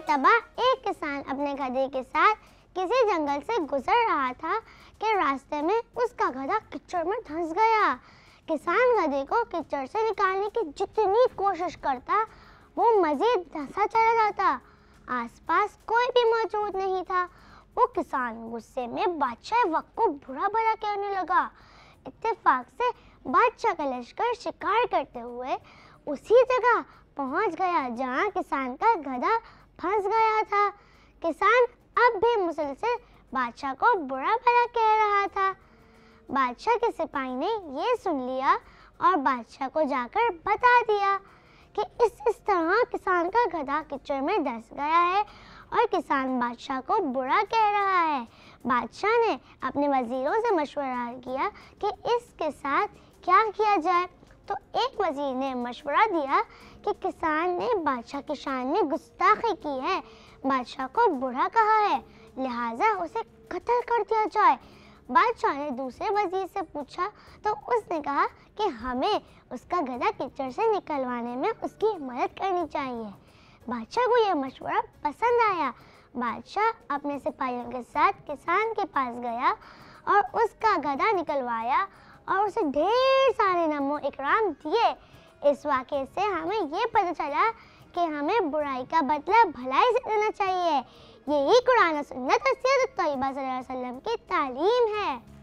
मरतबा एक किसान अपने गधे के साथ किसी जंगल से गुजर रहा था कि रास्ते में उसका गधा किचड़ में धंस गया किसान गधे को किचड़ से निकालने की जितनी कोशिश करता वो मज़ीद धंसा चला जाता आसपास कोई भी मौजूद नहीं था वो किसान गुस्से में बादशाह वक्त को बुरा भला कहने लगा इत्तेफाक से बादशाह का लश्कर शिकार करते हुए उसी जगह पहुंच गया जहां किसान का गधा फंस गया था किसान अब भी मुसलसल बादशाह को बुरा भला कह रहा था बादशाह के सिपाही ने यह सुन लिया और बादशाह को जाकर बता दिया कि इस इस तरह किसान का गधा किचड़ में धस गया है और किसान बादशाह को बुरा कह रहा है बादशाह ने अपने वजीरों से मशवरा किया कि इसके साथ क्या किया जाए तो एक वजीर ने मशवरा दिया कि किसान ने बादशाह की शान में गुस्ताखी की है बादशाह को बुरा कहा है लिहाजा उसे कत्ल कर दिया जाए बादशाह ने दूसरे वजीर से पूछा तो उसने कहा कि हमें उसका गला कीचड़ से निकलवाने में उसकी मदद करनी चाहिए बादशाह को यह मशवरा पसंद आया बादशाह अपने सिपाहियों के साथ किसान के पास गया और उसका गधा निकलवाया और उसे ढेर सारे नमो इकराम दिए इस वाक्य से हमें ये पता चला कि हमें बुराई का बदला भलाई से देना चाहिए यही कुरान सुन्नत हसीत तयबा की तालीम है